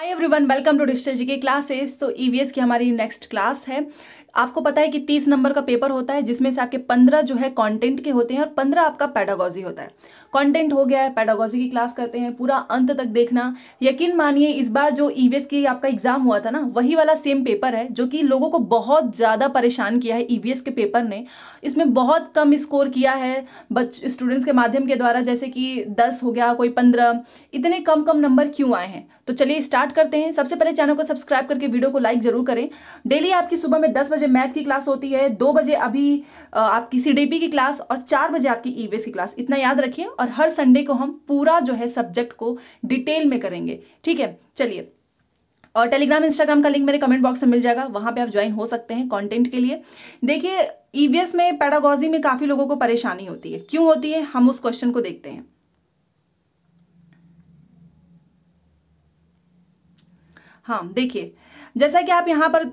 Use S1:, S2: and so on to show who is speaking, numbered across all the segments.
S1: hi everyone welcome to digital G K classes तो EVS e की हमारी next class है आपको पता है कि तीस नंबर का पेपर होता है जिसमें से आपके पंद्रह जो है कंटेंट के होते हैं और पंद्रह आपका पैडागॉजी होता है कंटेंट हो गया है पैडागॉजी की क्लास करते हैं पूरा अंत तक देखना यकीन मानिए इस बार जो ईवीएस e की आपका एग्जाम हुआ था ना वही वाला सेम पेपर है जो कि लोगों को बहुत ज़्यादा परेशान किया है ईवीएस e के पेपर ने इसमें बहुत कम स्कोर किया है बच स्टूडेंट्स के माध्यम के द्वारा जैसे कि दस हो गया कोई पंद्रह इतने कम कम नंबर क्यों आए हैं तो चलिए स्टार्ट स्टार्ट करते हैं सबसे पहले चैनल को सब्सक्राइब करके वीडियो को लाइक जरूर करें डेली आपकी सुबह में दस बजे मैथ की क्लास होती है दो बजे अभी आपकी सीडीपी की क्लास और चार बजे आपकी ई की क्लास इतना याद रखिए और हर संडे को हम पूरा जो है सब्जेक्ट को डिटेल में करेंगे ठीक है चलिए और टेलीग्राम इंस्टाग्राम का लिंक मेरे कमेंट बॉक्स में मिल जाएगा वहां पे आप ज्वाइन हो सकते हैं कंटेंट के लिए देखिए ईवीएस में पैडागोजी में काफ़ी लोगों को परेशानी होती है क्यों होती है हम उस क्वेश्चन को देखते हैं हाँ देखिए जैसा कि आप यहाँ पर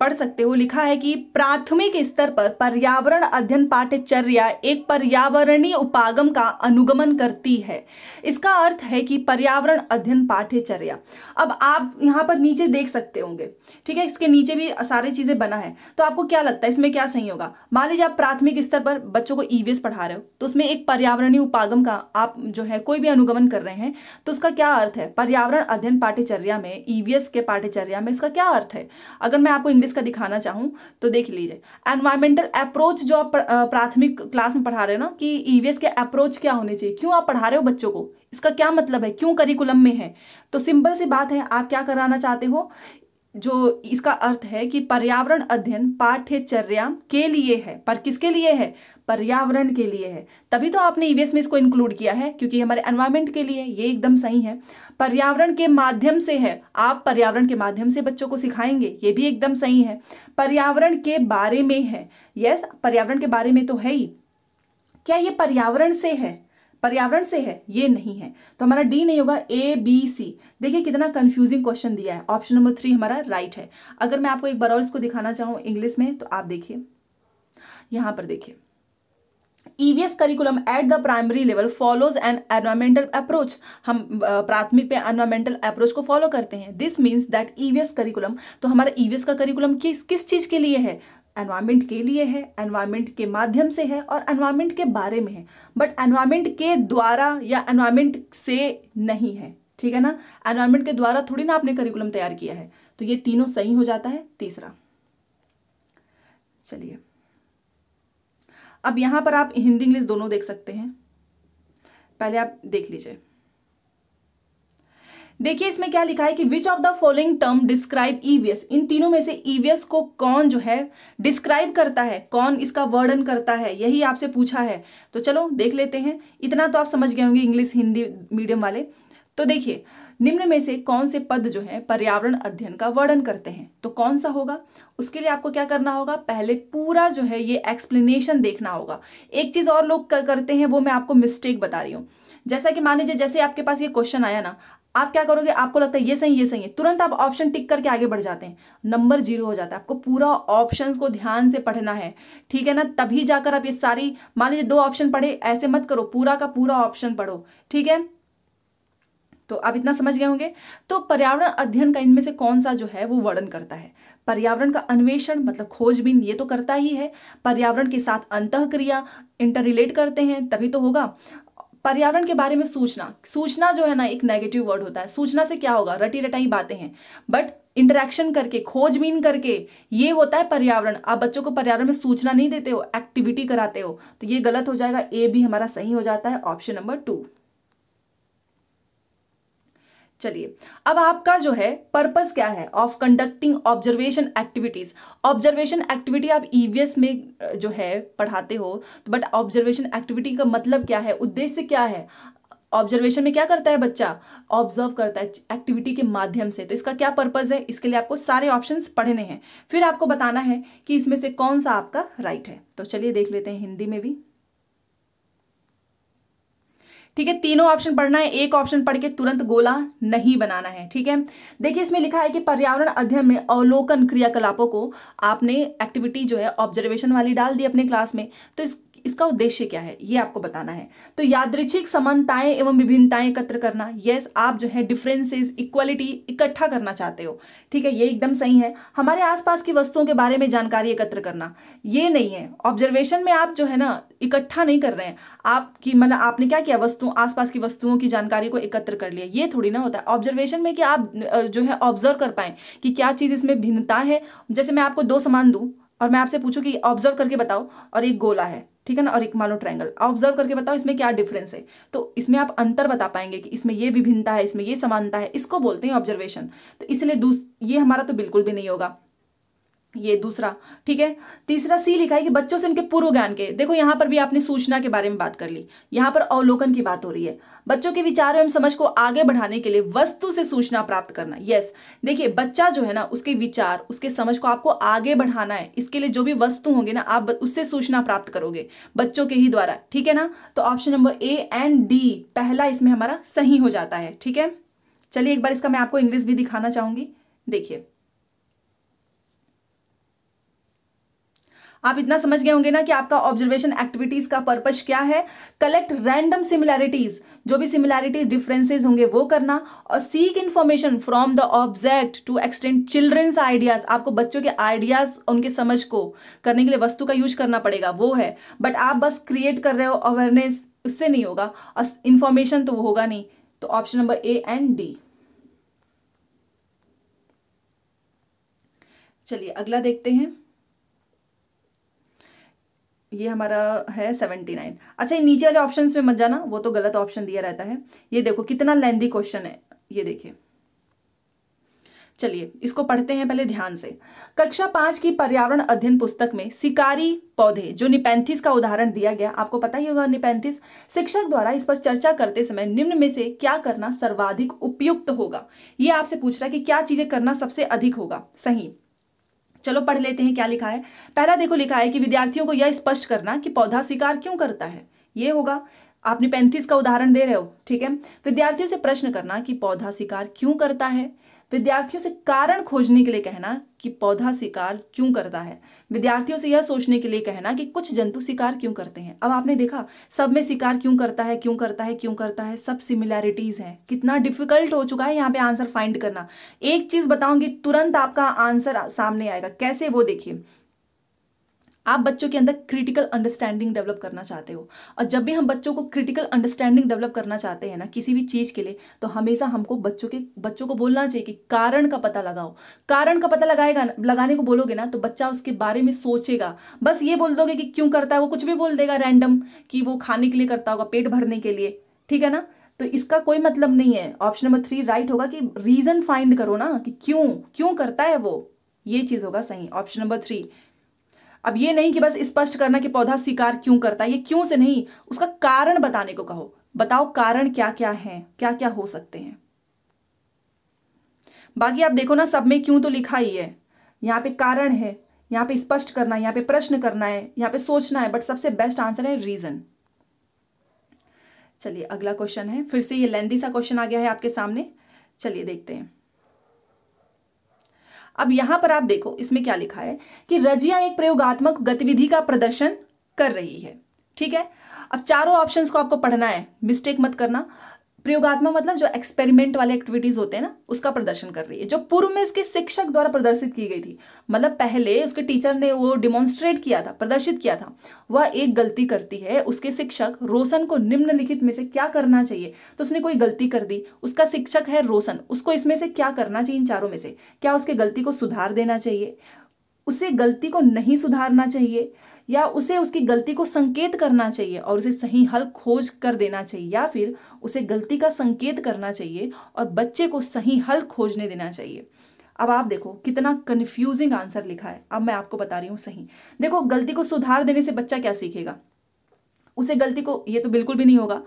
S1: पढ़ सकते हो लिखा है कि प्राथमिक स्तर पर पर्यावरण अध्ययन पाठ्यचर्या एक पर्यावरणीय उपागम का अनुगमन करती है इसका अर्थ है कि पर्यावरण अध्ययन पाठ्यचर्या अब आप यहाँ पर नीचे देख सकते होंगे ठीक है इसके नीचे भी सारी चीज़ें बना है तो आपको क्या लगता है इसमें क्या सही होगा मान लीजिए आप प्राथमिक स्तर पर बच्चों को ई e पढ़ा रहे हो तो उसमें एक पर्यावरणीय उपागम का आप जो है कोई भी अनुगमन कर रहे हैं तो उसका क्या अर्थ है पर्यावरण अध्ययन पाठ्यचर्या में ईवीएस e के पाठ्यचर्या में इसका क्या अर्थ है अगर मैं आपको इंग्लिश का दिखाना चाहूँ तो देख लीजिए एनवायरमेंटल अप्रोच जो आप प्राथमिक क्लास में पढ़ा रहे हो ना कि ईवीएस e के अप्रोच क्या होने चाहिए क्यों आप पढ़ा रहे हो बच्चों को इसका क्या मतलब है क्यों करिकुलम में है तो सिंपल सी बात है आप क्या कराना चाहते हो जो इसका अर्थ है कि पर्यावरण अध्ययन पाठ्यचर्या के लिए है पर किसके लिए है पर्यावरण के लिए है तभी तो आपने ईवीएस e में इसको इंक्लूड किया है क्योंकि हमारे एनवायरमेंट के लिए ये एकदम सही है पर्यावरण के माध्यम से है आप पर्यावरण के माध्यम से बच्चों को सिखाएंगे ये भी एकदम सही है पर्यावरण के बारे में है यस पर्यावरण के बारे में तो है ही क्या ये पर्यावरण से है पर्यावरण से है ये नहीं है तो हमारा डी नहीं होगा ए बी सी देखिए कितना कंफ्यूजिंग क्वेश्चन दिया है ऑप्शन नंबर थ्री हमारा राइट right है अगर मैं आपको एक बार और इसको दिखाना चाहूं इंग्लिश में तो आप देखिए यहां पर देखिए EVS curriculum at the primary level follows an environmental approach हम प्राथमिक पे एनवायरमेंटल अप्रोच को फॉलो करते हैं this means that EVS curriculum तो हमारा ईवीएस e का करिकुलम किस किस चीज़ के लिए है एनवायरमेंट के लिए है एनवायरमेंट के माध्यम से है और एनवायरमेंट के बारे में है बट एनवायरमेंट के द्वारा या एनवायरमेंट से नहीं है ठीक है ना एनवायरमेंट के द्वारा थोड़ी ना आपने करिकुलम तैयार किया है तो ये तीनों सही हो जाता है तीसरा चलिए अब यहां पर आप हिंदी इंग्लिश दोनों देख सकते हैं पहले आप देख लीजिए देखिए इसमें क्या लिखा है कि which of the following term describe EVS इन तीनों में से ईवीएस e को कौन जो है डिस्क्राइब करता है कौन इसका वर्णन करता है यही आपसे पूछा है तो चलो देख लेते हैं इतना तो आप समझ गए होंगे इंग्लिश हिंदी मीडियम वाले तो देखिए निम्न में से कौन से पद जो है पर्यावरण अध्ययन का वर्णन करते हैं तो कौन सा होगा उसके लिए आपको क्या करना होगा पहले पूरा जो है ये एक्सप्लेनेशन देखना होगा एक चीज़ और लोग करते हैं वो मैं आपको मिस्टेक बता रही हूँ जैसा कि मान लीजिए जैसे आपके पास ये क्वेश्चन आया ना आप क्या करोगे आपको लगता है ये सही ये सही है तुरंत आप ऑप्शन टिक करके आगे बढ़ जाते हैं नंबर जीरो हो जाता है आपको पूरा ऑप्शंस को ध्यान से पढ़ना है ठीक है ना तभी जाकर आप ये सारी मान लीजिए दो ऑप्शन पढ़े ऐसे मत करो पूरा का पूरा ऑप्शन पढ़ो ठीक है तो आप इतना समझ गए होंगे तो पर्यावरण अध्ययन का इनमें से कौन सा जो है वो वर्णन करता है पर्यावरण का अन्वेषण मतलब खोजबीन ये तो करता ही है पर्यावरण के साथ अंत क्रिया इंटर रिलेट करते हैं तभी तो होगा पर्यावरण के बारे में सूचना सूचना जो है ना एक नेगेटिव वर्ड होता है सूचना से क्या होगा रटी रटाई बातें हैं बट इंटरेक्शन करके खोजबीन करके ये होता है पर्यावरण आप बच्चों को पर्यावरण में सूचना नहीं देते हो एक्टिविटी कराते हो तो ये गलत हो जाएगा ए भी हमारा सही हो जाता है ऑप्शन नंबर टू चलिए अब आपका जो है पर्पस क्या है of conducting observation activities observation activity आप ईवीएस e में जो है पढ़ाते हो तो बट ऑब्जर्वेशन एक्टिविटी का मतलब क्या है उद्देश्य क्या है ऑब्जर्वेशन में क्या करता है बच्चा ऑब्जर्व करता है एक्टिविटी के माध्यम से तो इसका क्या पर्पज है इसके लिए आपको सारे ऑप्शन पढ़ने हैं फिर आपको बताना है कि इसमें से कौन सा आपका राइट है तो चलिए देख लेते हैं हिंदी में भी ठीक है तीनों ऑप्शन पढ़ना है एक ऑप्शन पढ़ के तुरंत गोला नहीं बनाना है ठीक है देखिए इसमें लिखा है कि पर्यावरण अध्ययन में अवलोकन क्रियाकलापों को आपने एक्टिविटी जो है ऑब्जर्वेशन वाली डाल दी अपने क्लास में तो इस इसका उद्देश्य क्या है ये आपको बताना है तो यादृच्छिक समानताएं एवं विभिन्नताएं एकत्र करना यस आप जो है डिफरेंसेस इक्वलिटी इकट्ठा करना चाहते हो ठीक है ये एकदम सही है हमारे आसपास की वस्तुओं के बारे में जानकारी एकत्र करना ये नहीं है ऑब्जर्वेशन में आप जो है ना इकट्ठा नहीं कर रहे हैं आपकी मतलब आपने क्या किया वस्तु आसपास की वस्तुओं की जानकारी को एकत्र कर लिया ये थोड़ी ना होता है ऑब्जर्वेशन में कि आप जो है ऑब्जर्व कर पाए कि क्या चीज़ इसमें भिन्नता है जैसे मैं आपको दो सामान दूँ और मैं आपसे पूछूं कि ऑब्जर्व करके बताओ और एक गोला है ठीक है ना और एक लो ट्राइंगल ऑब्जर्व करके बताओ इसमें क्या डिफरेंस है तो इसमें आप अंतर बता पाएंगे कि इसमें ये विभिन्नता है इसमें ये समानता है इसको बोलते हैं ऑब्जर्वेशन तो इसलिए ये हमारा तो बिल्कुल भी नहीं होगा ये दूसरा ठीक है तीसरा सी लिखा है कि बच्चों से उनके पूर्व ज्ञान के देखो यहां पर भी आपने सूचना के बारे में बात कर ली यहाँ पर अवलोकन की बात हो रही है बच्चों के विचार एवं समझ को आगे बढ़ाने के लिए वस्तु से सूचना प्राप्त करना यस देखिए बच्चा जो है ना उसके विचार उसके समझ को आपको आगे बढ़ाना है इसके लिए जो भी वस्तु होंगे ना आप उससे सूचना प्राप्त करोगे बच्चों के ही द्वारा ठीक है ना तो option number A and D पहला इसमें हमारा सही हो जाता है ठीक है चलिए एक बार इसका मैं आपको इंग्लिश भी दिखाना चाहूंगी देखिए आप इतना समझ गए होंगे ना कि आपका ऑब्जर्वेशन एक्टिविटीज का पर्पज क्या है कलेक्ट रैंडम सिमिलैरिटीज जो भी सिमिलैरिटीज डिफरेंसेज होंगे वो करना और seek information from the object to extend children's ideas आपको बच्चों के आइडियाज उनके समझ को करने के लिए वस्तु का यूज करना पड़ेगा वो है बट आप बस क्रिएट कर रहे हो अवेयरनेस उससे नहीं होगा और इन्फॉर्मेशन तो वो होगा नहीं तो option number A and D चलिए अगला देखते हैं ये हमारा है सेवेंटी नाइन अच्छा ये नीचे वाले ऑप्शन में मत जाना वो तो गलत ऑप्शन दिया रहता है ये देखो कितना लेंदी क्वेश्चन है ये देखिए चलिए इसको पढ़ते हैं पहले ध्यान से कक्षा पांच की पर्यावरण अध्ययन पुस्तक में शिकारी पौधे जो निपैंथिस का उदाहरण दिया गया आपको पता ही होगा निपैंथिस शिक्षक द्वारा इस पर चर्चा करते समय निम्न में से क्या करना सर्वाधिक उपयुक्त होगा ये आपसे पूछ रहा है कि क्या चीजें करना सबसे अधिक होगा सही चलो पढ़ लेते हैं क्या लिखा है पहला देखो लिखा है कि विद्यार्थियों को यह स्पष्ट करना कि पौधा शिकार क्यों करता है ये होगा आपने पैंतीस का उदाहरण दे रहे हो ठीक है विद्यार्थियों से प्रश्न करना कि पौधा शिकार क्यों करता है विद्यार्थियों से कारण खोजने के लिए कहना कि पौधा शिकार क्यों करता है विद्यार्थियों से यह सोचने के लिए कहना कि कुछ जंतु शिकार क्यों करते हैं अब आपने देखा सब में शिकार क्यों करता है क्यों करता है क्यों करता है सब सिमिलैरिटीज हैं कितना डिफिकल्ट हो चुका है यहाँ पे आंसर फाइंड करना एक चीज बताऊंगी तुरंत आपका आंसर सामने आएगा कैसे वो देखिए आप बच्चों के अंदर क्रिटिकल अंडरस्टैंडिंग डेवलप करना चाहते हो और जब भी हम बच्चों को क्रिटिकल अंडरस्टैंडिंग डेवलप करना चाहते हैं ना किसी भी चीज़ के लिए तो हमेशा हमको बच्चों के बच्चों को बोलना चाहिए कि कारण का पता लगाओ कारण का पता लगाएगा लगाने को बोलोगे ना तो बच्चा उसके बारे में सोचेगा बस ये बोल दोगे कि क्यों करता है वो कुछ भी बोल देगा रैंडम कि वो खाने के लिए करता होगा पेट भरने के लिए ठीक है ना तो इसका कोई मतलब नहीं है ऑप्शन नंबर थ्री राइट होगा कि रीज़न फाइंड करो ना कि क्यों क्यों करता है वो ये चीज़ होगा सही ऑप्शन नंबर थ्री अब ये नहीं कि बस स्पष्ट करना कि पौधा स्वीकार क्यों करता है ये क्यों से नहीं उसका कारण बताने को कहो बताओ कारण क्या क्या है क्या क्या हो सकते हैं बाकी आप देखो ना सब में क्यों तो लिखा ही है यहाँ पे कारण है यहाँ पे स्पष्ट करना है यहाँ पे प्रश्न करना है यहाँ पे सोचना है बट सबसे बेस्ट आंसर है रीजन चलिए अगला क्वेश्चन है फिर से ये लेंदी सा क्वेश्चन आ गया है आपके सामने चलिए देखते हैं अब यहां पर आप देखो इसमें क्या लिखा है कि रजिया एक प्रयोगात्मक गतिविधि का प्रदर्शन कर रही है ठीक है अब चारों ऑप्शंस को आपको पढ़ना है मिस्टेक मत करना प्रयोगात्मक मतलब जो एक्सपेरिमेंट वाले एक्टिविटीज होते हैं ना उसका प्रदर्शन कर रही है जो पूर्व में उसके शिक्षक द्वारा प्रदर्शित की गई थी मतलब पहले उसके टीचर ने वो डिमॉन्स्ट्रेट किया था प्रदर्शित किया था वह एक गलती करती है उसके शिक्षक रोशन को निम्नलिखित में से क्या करना चाहिए तो उसने कोई गलती कर दी उसका शिक्षक है रोशन उसको इसमें से क्या करना चाहिए इन चारों में से क्या उसके गलती को सुधार देना चाहिए उसे गलती को नहीं सुधारना चाहिए या उसे उसकी गलती को संकेत करना चाहिए और उसे सही हल खोज कर देना चाहिए या फिर उसे गलती का संकेत करना चाहिए और बच्चे को सही हल खोजने देना चाहिए अब आप देखो कितना कन्फ्यूजिंग आंसर लिखा है अब मैं आपको बता रही हूँ सही देखो गलती को सुधार देने से बच्चा क्या सीखेगा उसे गलती को ये तो बिल्कुल भी नहीं होगा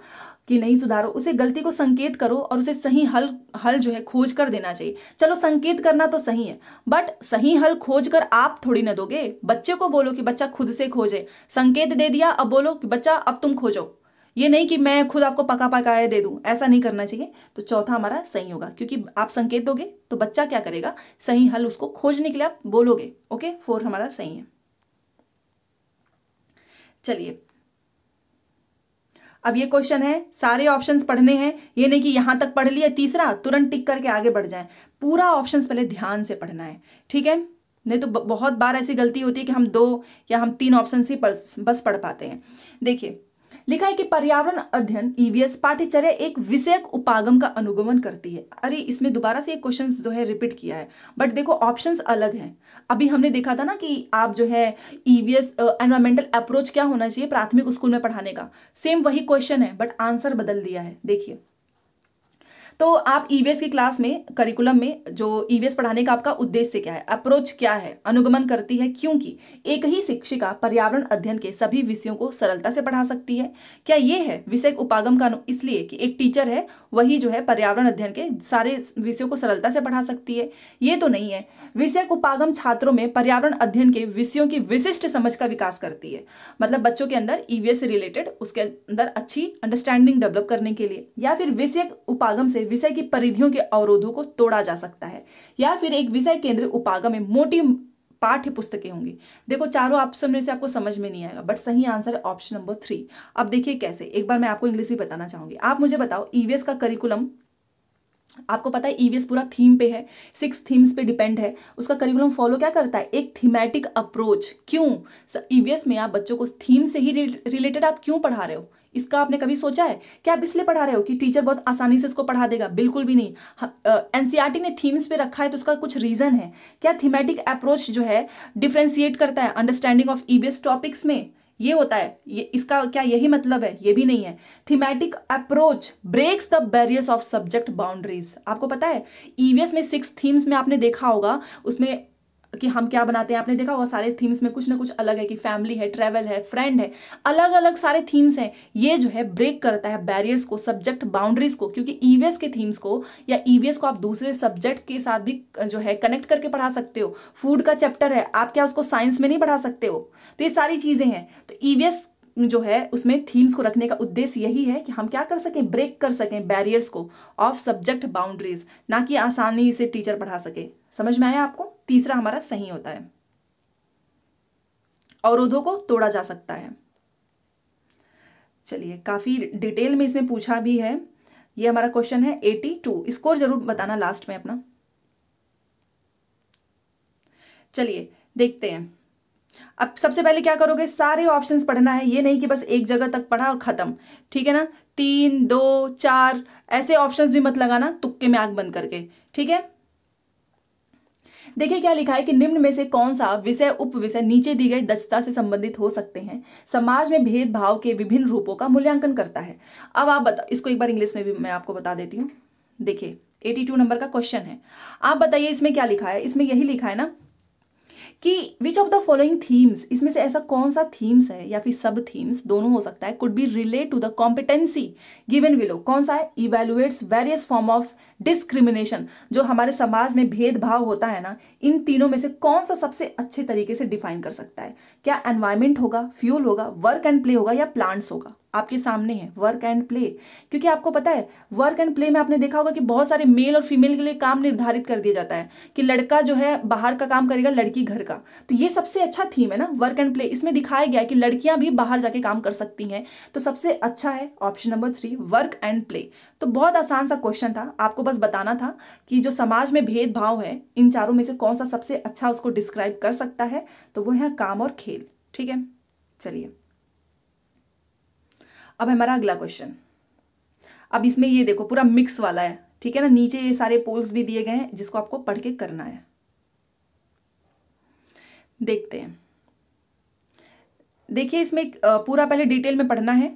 S1: कि नहीं सुधारो उसे गलती को संकेत करो और उसे सही हल हल जो है खोज कर देना चाहिए चलो संकेत करना तो सही है बट सही हल खोज कर आप थोड़ी ना दोगे बच्चे को बोलो कि बच्चा खुद से खोजे संकेत दे दिया अब बोलो कि बच्चा अब तुम खोजो ये नहीं कि मैं खुद आपको पका पकाया दे दूं ऐसा नहीं करना चाहिए तो चौथा हमारा सही होगा क्योंकि आप संकेत दोगे तो बच्चा क्या करेगा सही हल उसको खोजने के लिए आप बोलोगे ओके फोर हमारा सही है चलिए अब ये क्वेश्चन है सारे ऑप्शंस पढ़ने हैं ये नहीं कि यहां तक पढ़ लिया तीसरा तुरंत टिक करके आगे बढ़ जाएं पूरा ऑप्शंस पहले ध्यान से पढ़ना है ठीक है नहीं तो बहुत बार ऐसी गलती होती है कि हम दो या हम तीन ऑप्शन ही बस पढ़ पाते हैं देखिए लिखा है कि पर्यावरण अध्ययन ईवीएस e पाठ्यचर्या एक विषयक उपागम का अनुगमन करती है अरे इसमें दोबारा से एक क्वेश्चन जो है रिपीट किया है बट देखो ऑप्शंस अलग हैं अभी हमने देखा था ना कि आप जो है ईवीएस एनवायरमेंटल अप्रोच क्या होना चाहिए प्राथमिक स्कूल में पढ़ाने का सेम वही क्वेश्चन है बट आंसर बदल दिया है देखिए तो आप ईवीएस e की क्लास में करिकुलम में जो ईवीएस e पढ़ाने का आपका उद्देश्य क्या है अप्रोच क्या है अनुगमन करती है क्योंकि एक ही शिक्षिका पर्यावरण अध्ययन के सभी विषयों को सरलता से पढ़ा सकती है क्या ये है विषय उपागम का इसलिए कि एक टीचर है वही जो है पर्यावरण अध्ययन के सारे विषयों को सरलता से पढ़ा सकती है ये तो नहीं है विषय उपागम छात्रों में पर्यावरण अध्ययन के विषयों की विशिष्ट समझ का विकास करती है मतलब बच्चों के अंदर ईवीएस e से रिलेटेड उसके अंदर अच्छी अंडरस्टैंडिंग डेवलप करने के लिए या फिर विषय उपागम से विषय की परिधियों के अवरोधों को तोड़ा जा सकता है या फिर एक विषय केंद्र उपागम में मोटी पाठ्य पुस्तकें होंगी देखो चारों ऑप्शन में से आपको समझ में नहीं आएगा बट सही आंसर है ऑप्शन नंबर थ्री अब देखिए कैसे एक बार मैं आपको इंग्लिश भी बताना चाहूंगी आप मुझे बताओ ईवीएस e का करिकुलम आपको पता है ईवीएस e पूरा थीम पे है सिक्स थीम्स पे डिपेंड है उसका करिकुलम फॉलो क्या करता है एक थीमेटिक अप्रोच क्यों ईवीएस e में आप बच्चों को थीम से ही रिलेटेड आप क्यों पढ़ा रहे हो इसका आपने कभी सोचा है कि आप इसलिए पढ़ा रहे हो कि टीचर बहुत आसानी से इसको पढ़ा देगा बिल्कुल भी नहीं एनसीईआरटी e ने थीम्स पे रखा है तो उसका कुछ रीज़न है क्या थीमेटिक अप्रोच जो है डिफ्रेंशिएट करता है अंडरस्टैंडिंग ऑफ ईबीएस टॉपिक्स में ये होता है ये इसका क्या यही मतलब है ये भी नहीं है thematic approach breaks the barriers of subject boundaries आपको पता है ईवीएस e में सिक्स थीम्स में आपने देखा होगा उसमें कि हम क्या बनाते हैं आपने देखा होगा सारे थीम्स में कुछ ना कुछ अलग है कि फैमिली है ट्रेवल है फ्रेंड है अलग अलग सारे थीम्स हैं ये जो है ब्रेक करता है बैरियर्स को सब्जेक्ट बाउंड्रीज को क्योंकि ईवीएस e के थीम्स को या ईवीएस e को आप दूसरे सब्जेक्ट के साथ भी जो है कनेक्ट करके पढ़ा सकते हो फूड का चैप्टर है आप क्या उसको साइंस में नहीं पढ़ा सकते हो तो ये सारी चीज़ें हैं तो ईवीएस e जो है उसमें थीम्स को रखने का उद्देश्य यही है कि हम क्या कर सकें ब्रेक कर सकें बैरियर्स को ऑफ सब्जेक्ट बाउंड्रीज ना कि आसानी से टीचर पढ़ा सके समझ में आया आपको तीसरा हमारा सही होता है अवरोधों को तोड़ा जा सकता है चलिए काफ़ी डिटेल में इसमें पूछा भी है ये हमारा क्वेश्चन है एटी टू स्कोर जरूर बताना लास्ट में अपना चलिए देखते हैं अब सबसे पहले क्या करोगे सारे ऑप्शंस पढ़ना है ये नहीं कि बस एक जगह तक पढ़ा और ख़त्म ठीक है ना तीन दो चार ऐसे ऑप्शंस भी मत लगाना तुक्के में आग बंद करके ठीक है देखिए क्या लिखा है कि निम्न में से कौन सा विषय उप विषय नीचे दी गई दक्षता से संबंधित हो सकते हैं समाज में भेदभाव के विभिन्न रूपों का मूल्यांकन करता है अब आप बता इसको एक बार इंग्लिश में भी मैं आपको बता देती हूँ देखिए 82 नंबर का क्वेश्चन है आप बताइए इसमें क्या लिखा है इसमें यही लिखा है ना कि which of the following themes इसमें से ऐसा कौन सा थीम्स है या फिर सब थीम्स दोनों हो सकता है could be relate to the competency given below कौन सा है evaluates various form of discrimination जो हमारे समाज में भेदभाव होता है ना इन तीनों में से कौन सा सबसे अच्छे तरीके से डिफाइन कर सकता है क्या एनवायरमेंट होगा फ्यूल होगा वर्क एंड प्ले होगा या प्लांट्स होगा आपके सामने है वर्क एंड प्ले क्योंकि आपको पता है वर्क एंड प्ले में आपने देखा होगा कि बहुत सारे मेल और फीमेल के लिए काम निर्धारित कर दिया जाता है कि लड़का जो है बाहर का काम करेगा लड़की घर का तो ये सबसे अच्छा थीम है ना वर्क एंड प्ले इसमें दिखाया गया है कि लड़कियां भी बाहर जाके काम कर सकती हैं तो सबसे अच्छा है option number three work and play तो बहुत आसान सा क्वेश्चन था आपको बस बताना था कि जो समाज में भेदभाव है इन चारों में से कौन सा सबसे अच्छा उसको डिस्क्राइब कर सकता है तो वो है काम और खेल ठीक है चलिए अब हमारा अगला क्वेश्चन अब इसमें ये देखो पूरा मिक्स वाला है ठीक है ना नीचे ये सारे पोल्स भी दिए गए हैं जिसको आपको पढ़ के करना है देखते हैं देखिए इसमें पूरा पहले डिटेल में पढ़ना है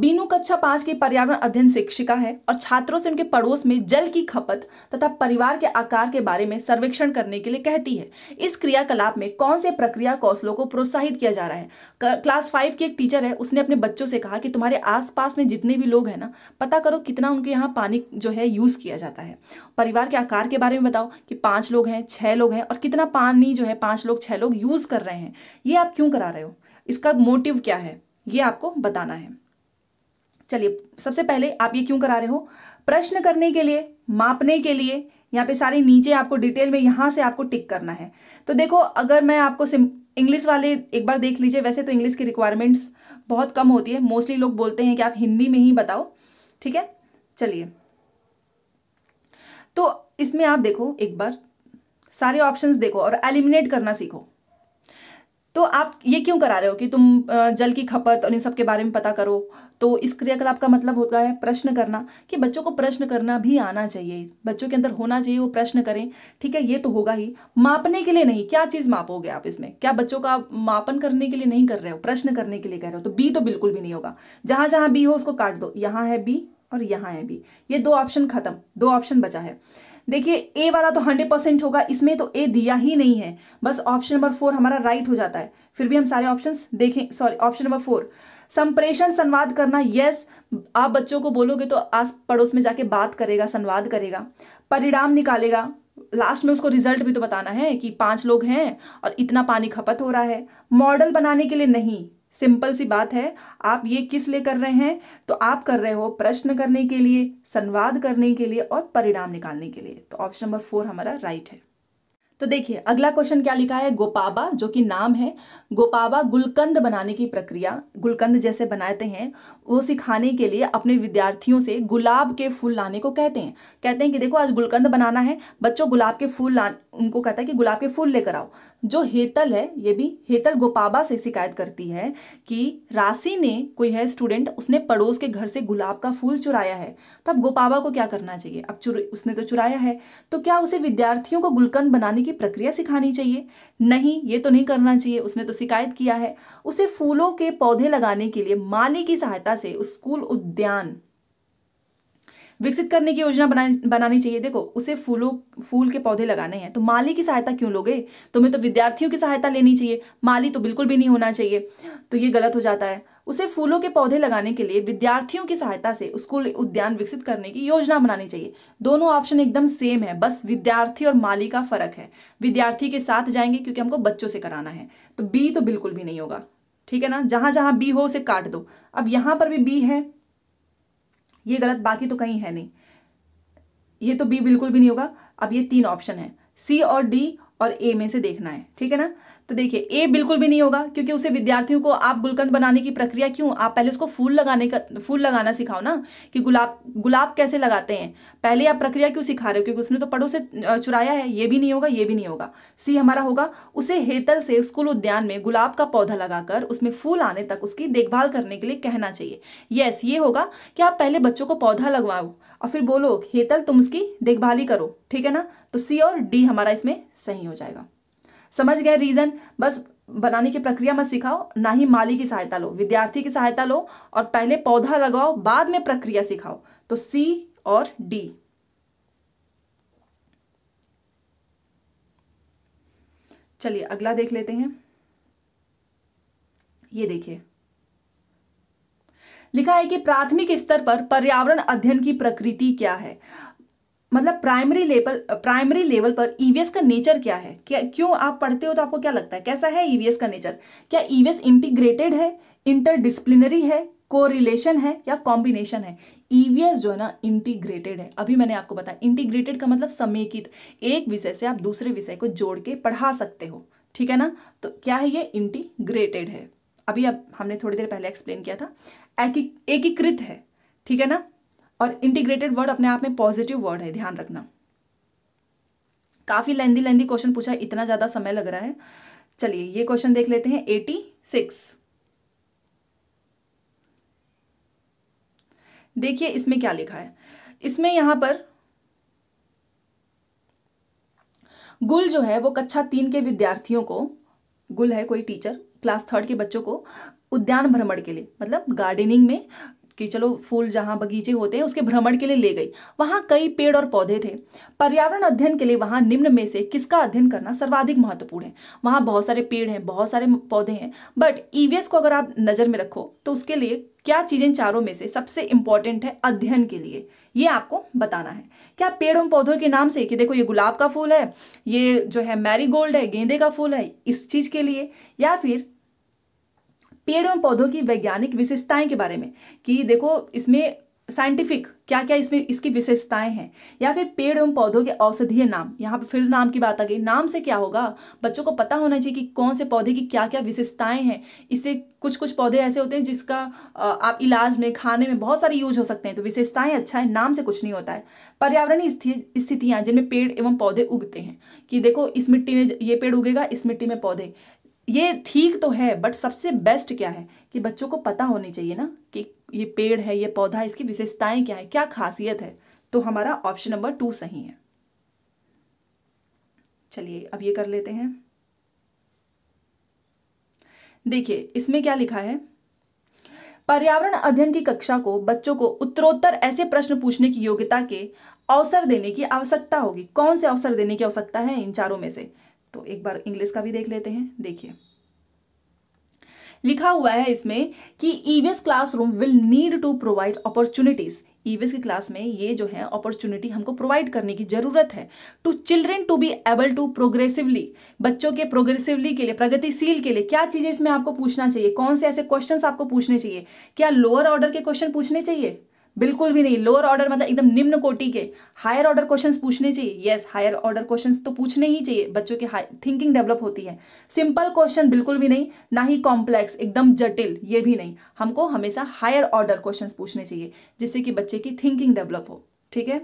S1: बीनू कक्षा पाँच की पर्यावरण अध्ययन शिक्षिका है और छात्रों से उनके पड़ोस में जल की खपत तथा परिवार के आकार के बारे में सर्वेक्षण करने के लिए कहती है इस क्रियाकलाप में कौन से प्रक्रिया कौशलों को प्रोत्साहित किया जा रहा है क्लास फाइव की एक टीचर है उसने अपने बच्चों से कहा कि तुम्हारे आसपास में जितने भी लोग हैं ना पता करो कितना उनके यहाँ पानी जो है यूज़ किया जाता है परिवार के आकार के बारे में बताओ कि पाँच लोग हैं छः लोग हैं और कितना पानी जो है पाँच लोग छः लोग यूज़ कर रहे हैं ये आप क्यों करा रहे हो इसका मोटिव क्या है ये आपको बताना है चलिए सबसे पहले आप ये क्यों करा रहे हो प्रश्न करने के लिए मापने के लिए यहाँ पे सारे नीचे आपको डिटेल में यहां से आपको टिक करना है तो देखो अगर मैं आपको इंग्लिश वाले एक बार देख लीजिए वैसे तो इंग्लिश की रिक्वायरमेंट्स बहुत कम होती है मोस्टली लोग बोलते हैं कि आप हिंदी में ही बताओ ठीक है चलिए तो इसमें आप देखो एक बार सारे ऑप्शंस देखो और एलिमिनेट करना सीखो तो आप ये क्यों करा रहे हो कि तुम जल की खपत और इन सब के बारे में पता करो तो इस क्रियाकलाप का मतलब होता है प्रश्न करना कि बच्चों को प्रश्न करना भी आना चाहिए बच्चों के अंदर होना चाहिए वो प्रश्न करें ठीक है ये तो होगा ही मापने के लिए नहीं क्या चीज़ मापोगे आप इसमें क्या बच्चों का मापन करने के लिए नहीं कर रहे हो प्रश्न करने के लिए कह रहे हो तो बी तो बिल्कुल भी नहीं होगा जहां जहाँ बी हो उसको काट दो यहाँ है बी और यहाँ है बी ये दो ऑप्शन खत्म दो ऑप्शन बचा है देखिए ए वाला तो हंड्रेड परसेंट होगा इसमें तो ए दिया ही नहीं है बस ऑप्शन नंबर फोर हमारा राइट हो जाता है फिर भी हम सारे ऑप्शन देखें सॉरी ऑप्शन नंबर फोर संप्रेषण संवाद करना यस आप बच्चों को बोलोगे तो आस पड़ोस में जाके बात करेगा संवाद करेगा परिणाम निकालेगा लास्ट में उसको रिजल्ट भी तो बताना है कि पांच लोग हैं और इतना पानी खपत हो रहा है मॉडल बनाने के लिए नहीं सिंपल सी बात है आप ये किस लिए कर रहे हैं तो आप कर रहे हो प्रश्न करने के लिए संवाद करने के लिए और परिणाम निकालने के लिए तो ऑप्शन नंबर फोर हमारा राइट है तो देखिए अगला क्वेश्चन क्या लिखा है गोपाबा जो कि नाम है गोपाबा गुलकंद बनाने की प्रक्रिया गुलकंद जैसे बनाते हैं वो सिखाने के लिए अपने विद्यार्थियों से गुलाब के फूल लाने को कहते हैं कहते हैं कि देखो आज गुलकंद बनाना है बच्चों गुलाब के फूल ला उनको कहता है कि गुलाब के फूल लेकर आओ जो हेतल है ये भी हेतल गोपाबा से शिकायत करती है कि राशि ने कोई है स्टूडेंट उसने पड़ोस के घर से गुलाब का फूल चुराया है तो अब गोपाबा को क्या करना चाहिए अब चुर उसने तो चुराया है तो क्या उसे विद्यार्थियों को गुलकंद बनाने की प्रक्रिया सिखानी चाहिए नहीं ये तो नहीं करना चाहिए उसने तो शिकायत किया है उसे फूलों के पौधे लगाने के लिए माली की सहायता से स्कूल उद्यान विकसित करने की योजना बना बनानी चाहिए देखो उसे फूलों फूल के पौधे लगाने हैं तो माली की सहायता क्यों लोगे तुम्हें तो विद्यार्थियों की सहायता लेनी चाहिए माली तो बिल्कुल भी नहीं होना चाहिए तो ये गलत हो जाता है उसे फूलों के पौधे लगाने के लिए विद्यार्थियों की सहायता से स्कूल उद्यान विकसित करने की योजना बनानी चाहिए दोनों ऑप्शन एकदम सेम है बस विद्यार्थी और माली का फर्क है विद्यार्थी के साथ जाएंगे क्योंकि हमको बच्चों से कराना है तो बी तो बिल्कुल भी नहीं होगा ठीक है ना जहां जहां बी हो उसे काट दो अब यहां पर भी बी है ये गलत बाकी तो कहीं है नहीं ये तो बी बिल्कुल भी नहीं होगा अब ये तीन ऑप्शन है सी और डी और ए में से देखना है ठीक है ना तो देखिए ए बिल्कुल भी नहीं होगा क्योंकि उसे विद्यार्थियों को आप गुलकंद बनाने की प्रक्रिया क्यों आप पहले उसको फूल लगाने का फूल लगाना सिखाओ ना कि गुलाब गुलाब कैसे लगाते हैं पहले आप प्रक्रिया क्यों सिखा रहे हो क्योंकि उसने तो पड़ों से चुराया है ये भी नहीं होगा ये भी नहीं होगा सी हमारा होगा उसे हेतल से स्कूल उद्यान में गुलाब का पौधा लगाकर उसमें फूल आने तक उसकी देखभाल करने के लिए कहना चाहिए यस ये होगा कि आप पहले बच्चों को पौधा लगवाओ और फिर बोलो हेतल तुम उसकी देखभाल ही करो ठीक है ना तो सी और डी हमारा इसमें सही हो जाएगा समझ गए रीज़न बस बनाने की प्रक्रिया मत सिखाओ ना ही माली की सहायता लो विद्यार्थी की सहायता लो और पहले पौधा लगाओ बाद में प्रक्रिया सिखाओ तो सी और डी चलिए अगला देख लेते हैं ये देखिए लिखा है कि प्राथमिक स्तर पर पर्यावरण अध्ययन की प्रकृति क्या है मतलब प्राइमरी लेवल प्राइमरी लेवल पर ईवीएस e का नेचर क्या है क्या क्यों आप पढ़ते हो तो आपको क्या लगता है कैसा है ईवीएस e का नेचर क्या ईवीएस e इंटीग्रेटेड है इंटरडिसिप्लिनरी है कोरिलेशन है या कॉम्बिनेशन है ईवीएस जो है ना इंटीग्रेटेड है अभी मैंने आपको बताया इंटीग्रेटेड का मतलब समेकित एक विषय से आप दूसरे विषय को जोड़ के पढ़ा सकते हो ठीक है ना तो क्या है ये इंटीग्रेटेड है अभी अब हमने थोड़ी देर पहले एक्सप्लेन किया था एकीकृत है ठीक है ना और इंटीग्रेटेड वर्ड अपने आप में पॉजिटिव वर्ड है ध्यान रखना काफ़ी लेंदी लेंदी क्वेश्चन पूछा इतना ज़्यादा समय लग रहा है चलिए ये क्वेश्चन देख लेते हैं एटी सिक्स देखिए इसमें क्या लिखा है इसमें यहां पर गुल जो है वो कक्षा तीन के विद्यार्थियों को गुल है कोई टीचर क्लास थर्ड के बच्चों को उद्यान भ्रमण के लिए मतलब गार्डनिंग में कि चलो फूल जहाँ बगीचे होते हैं उसके भ्रमण के लिए ले गई वहाँ कई पेड़ और पौधे थे पर्यावरण अध्ययन के लिए वहाँ निम्न में से किसका अध्ययन करना सर्वाधिक महत्वपूर्ण है वहाँ बहुत सारे पेड़ हैं बहुत सारे पौधे हैं बट ई e को अगर आप नज़र में रखो तो उसके लिए क्या चीज़ें चारों में से सबसे इंपॉर्टेंट है अध्ययन के लिए ये आपको बताना है क्या पेड़ों पौधों के नाम से कि देखो ये गुलाब का फूल है ये जो है मैरीगोल्ड है गेंदे का फूल है इस चीज़ के लिए या फिर पेड़ एवं पौधों की वैज्ञानिक विशेषताएं के बारे में कि देखो इसमें साइंटिफिक क्या क्या इसमें इसकी विशेषताएं हैं या फिर पेड़ एवं पौधों के औषधीय नाम यहाँ पर फिर नाम की बात आ गई नाम से क्या होगा बच्चों को पता होना चाहिए कि कौन से पौधे की क्या क्या विशेषताएं हैं इससे कुछ कुछ पौधे ऐसे होते हैं जिसका आप इलाज में खाने में बहुत सारे यूज हो सकते हैं तो विशेषताएं अच्छा है नाम से कुछ नहीं होता है पर्यावरणीय स्थितियाँ जिनमें पेड़ एवं पौधे उगते हैं कि देखो इस मिट्टी में ये पेड़ उगेगा इस मिट्टी में पौधे ये ठीक तो है बट सबसे बेस्ट क्या है कि बच्चों को पता होनी चाहिए ना कि ये पेड़ है ये पौधा है इसकी विशेषताएं क्या है क्या खासियत है तो हमारा ऑप्शन नंबर टू सही है चलिए अब ये कर लेते हैं देखिए इसमें क्या लिखा है पर्यावरण अध्ययन की कक्षा को बच्चों को उत्तरोत्तर ऐसे प्रश्न पूछने की योग्यता के अवसर देने की आवश्यकता होगी कौन से अवसर देने की आवश्यकता है इन चारों में से तो एक बार इंग्लिश का भी देख लेते हैं देखिए लिखा हुआ है इसमें कि EVS classroom will need to provide opportunities EVS की क्लास में ये जो है अपॉर्चुनिटी हमको प्रोवाइड करने की जरूरत है to children to be able to progressively बच्चों के प्रोग्रेसिवली के लिए प्रगतिशील के लिए क्या चीजें इसमें आपको पूछना चाहिए कौन से ऐसे क्वेश्चन आपको पूछने चाहिए क्या लोअर ऑर्डर के क्वेश्चन पूछने चाहिए बिल्कुल भी नहीं लोअर ऑर्डर मतलब एकदम निम्न कोटि के हायर ऑर्डर क्वेश्चन पूछने चाहिए यस हायर ऑर्डर क्वेश्चन तो पूछने ही चाहिए बच्चों की थिंकिंग डेवलप होती है सिंपल क्वेश्चन बिल्कुल भी नहीं ना ही कॉम्प्लेक्स एकदम जटिल ये भी नहीं हमको हमेशा हायर ऑर्डर क्वेश्चन पूछने चाहिए जिससे कि बच्चे की थिंकिंग डेवलप हो ठीक है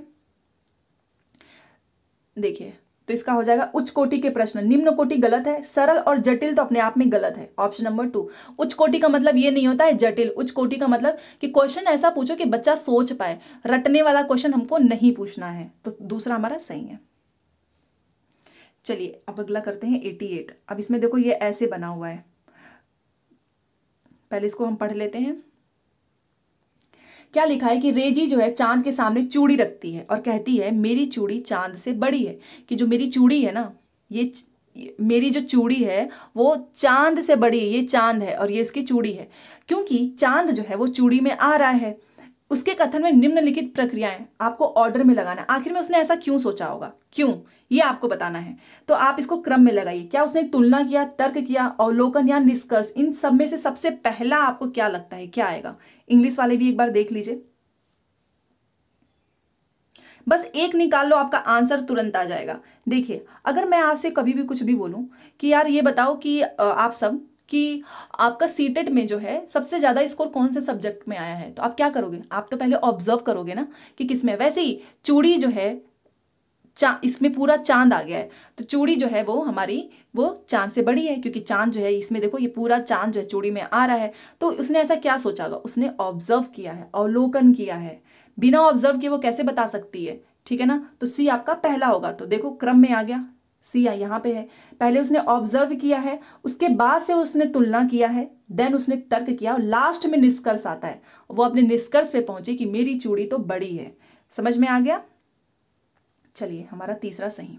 S1: देखिए तो इसका हो जाएगा उच्च कोटि के प्रश्न निम्न कोटि गलत है सरल और जटिल तो अपने आप में गलत है ऑप्शन नंबर टू उच्च कोटि का मतलब ये नहीं होता है जटिल उच्च कोटि का मतलब कि क्वेश्चन ऐसा पूछो कि बच्चा सोच पाए रटने वाला क्वेश्चन हमको नहीं पूछना है तो दूसरा हमारा सही है चलिए अब अगला करते हैं एटी एट अब इसमें देखो ये ऐसे बना हुआ है पहले इसको हम पढ़ लेते हैं क्या लिखा है कि रेजी जो है चांद के सामने चूड़ी रखती है और कहती है मेरी चूड़ी चांद से बड़ी है कि जो मेरी चूड़ी है ना ये मेरी जो चूड़ी है वो चांद से बड़ी है ये चांद है और ये इसकी चूड़ी है क्योंकि चांद जो है वो चूड़ी में आ रहा है उसके कथन में निम्नलिखित प्रक्रियाएं आपको ऑर्डर में लगाना आखिर में उसने ऐसा क्यों सोचा होगा क्यों ये आपको बताना है तो आप इसको क्रम में लगाइए क्या उसने तुलना किया तर्क किया अवलोकन या निष्कर्ष इन सब में से सबसे पहला आपको क्या लगता है क्या आएगा इंग्लिश वाले भी एक बार देख लीजिए बस एक निकाल लो आपका आंसर तुरंत आ जाएगा देखिए अगर मैं आपसे कभी भी कुछ भी बोलूं कि यार ये बताओ कि आप सब कि आपका सीटेट में जो है सबसे ज़्यादा स्कोर कौन से सब्जेक्ट में आया है तो आप क्या करोगे आप तो पहले ऑब्जर्व करोगे ना कि किस में वैसे ही चूड़ी जो है चा इसमें पूरा चांद आ गया है तो चूड़ी जो है वो हमारी वो चांद से बड़ी है क्योंकि चांद जो है इसमें देखो ये पूरा चांद जो है चूड़ी में आ रहा है तो उसने ऐसा क्या सोचा होगा उसने ऑब्जर्व किया है अवलोकन किया है बिना ऑब्जर्व किए वो कैसे बता सकती है ठीक है ना तो सी आपका पहला होगा तो देखो क्रम में आ गया या यहाँ पे है पहले उसने ऑब्जर्व किया है उसके बाद से उसने तुलना किया है देन उसने तर्क किया और लास्ट में निष्कर्ष आता है वो अपने निष्कर्ष पे पहुंचे कि मेरी चूड़ी तो बड़ी है समझ में आ गया चलिए हमारा तीसरा सही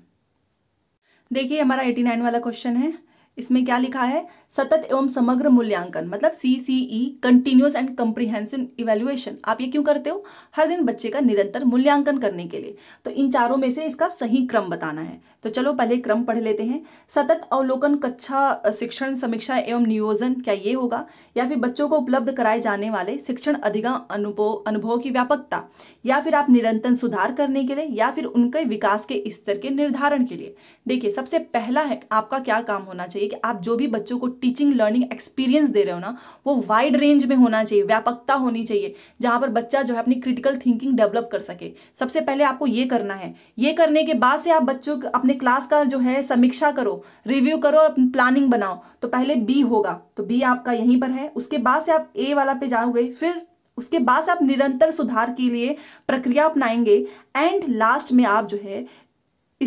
S1: देखिए हमारा एटी नाइन वाला क्वेश्चन है इसमें क्या लिखा है सतत एवं समग्र मूल्यांकन मतलब C C E continuous and comprehensive evaluation आप ये क्यों करते हो हर दिन बच्चे का निरंतर मूल्यांकन करने के लिए तो इन चारों में से इसका सही क्रम बताना है तो चलो पहले क्रम पढ़ लेते हैं सतत अवलोकन कक्षा शिक्षण समीक्षा एवं नियोजन क्या ये होगा या फिर बच्चों को उपलब्ध कराए जाने वाले शिक्षण अधिगम अनुभव अनुभव की व्यापकता या फिर आप निरंतर सुधार करने के लिए या फिर उनके विकास के स्तर के निर्धारण के लिए देखिए सबसे पहला है आपका क्या काम होना चाहिए चाहिए कि आप जो भी बच्चों को टीचिंग लर्निंग एक्सपीरियंस दे रहे हो ना वो वाइड रेंज में होना चाहिए व्यापकता होनी चाहिए जहां पर बच्चा जो है अपनी क्रिटिकल थिंकिंग डेवलप कर सके सबसे पहले आपको ये करना है ये करने के बाद से आप बच्चों अपने क्लास का जो है समीक्षा करो रिव्यू करो और प्लानिंग बनाओ तो पहले बी होगा तो बी आपका यहीं पर है उसके बाद से आप ए वाला पे जाओगे फिर उसके बाद आप निरंतर सुधार के लिए प्रक्रिया अपनाएंगे एंड लास्ट में आप जो है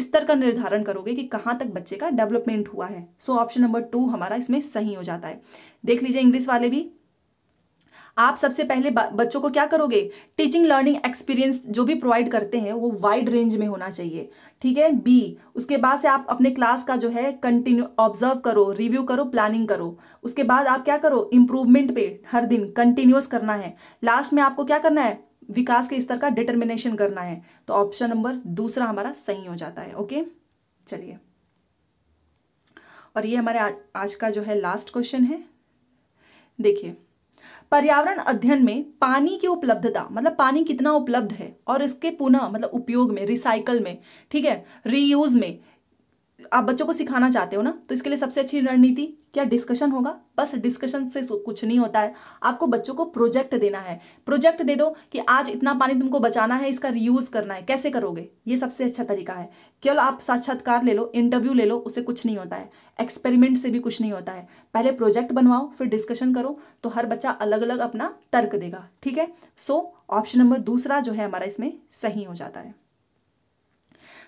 S1: स्तर का निर्धारण करोगे कि कहां तक बच्चे का डेवलपमेंट हुआ है सो ऑप्शन नंबर टू हमारा इसमें सही हो जाता है देख लीजिए इंग्लिश वाले भी आप सबसे पहले बच्चों को क्या करोगे टीचिंग लर्निंग एक्सपीरियंस जो भी प्रोवाइड करते हैं वो वाइड रेंज में होना चाहिए ठीक है बी उसके बाद से आप अपने क्लास का जो है कंटिन्यू ऑब्जर्व करो रिव्यू करो प्लानिंग करो उसके बाद आप क्या करो इम्प्रूवमेंट पे हर दिन कंटिन्यूस करना है लास्ट में आपको क्या करना है विकास के स्तर का डिटर्मिनेशन करना है तो ऑप्शन नंबर दूसरा हमारा सही हो जाता है ओके चलिए और ये हमारे आज आज का जो है लास्ट क्वेश्चन है देखिए पर्यावरण अध्ययन में पानी की उपलब्धता मतलब पानी कितना उपलब्ध है और इसके पुनः मतलब उपयोग में रिसाइकल में ठीक है रीयूज में आप बच्चों को सिखाना चाहते हो ना तो इसके लिए सबसे अच्छी रणनीति क्या डिस्कशन होगा बस डिस्कशन से कुछ नहीं होता है आपको बच्चों को प्रोजेक्ट देना है प्रोजेक्ट दे दो कि आज इतना पानी तुमको बचाना है इसका रियूज करना है कैसे करोगे ये सबसे अच्छा तरीका है केवल आप साक्षात्कार ले लो इंटरव्यू ले लो उससे कुछ नहीं होता है एक्सपेरिमेंट से भी कुछ नहीं होता है पहले प्रोजेक्ट बनवाओ फिर डिस्कशन करो तो हर बच्चा अलग अलग अपना तर्क देगा ठीक है सो ऑप्शन नंबर दूसरा जो है हमारा इसमें सही हो जाता है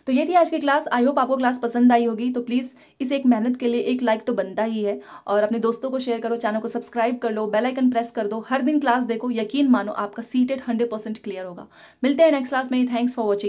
S1: तो ये थी आज की क्लास आई होप आपको क्लास पसंद आई होगी तो प्लीज़ इस एक मेहनत के लिए एक लाइक तो बनता ही है और अपने दोस्तों को शेयर करो चैनल को सब्सक्राइब कर लो बेलाइकन प्रेस कर दो हर दिन क्लास देखो यकीन मानो आपका सीटेड हंड्रेड परसेंट क्लियर होगा मिलते हैं नेक्स्ट क्लास में थैंक्स फॉर वॉचिंग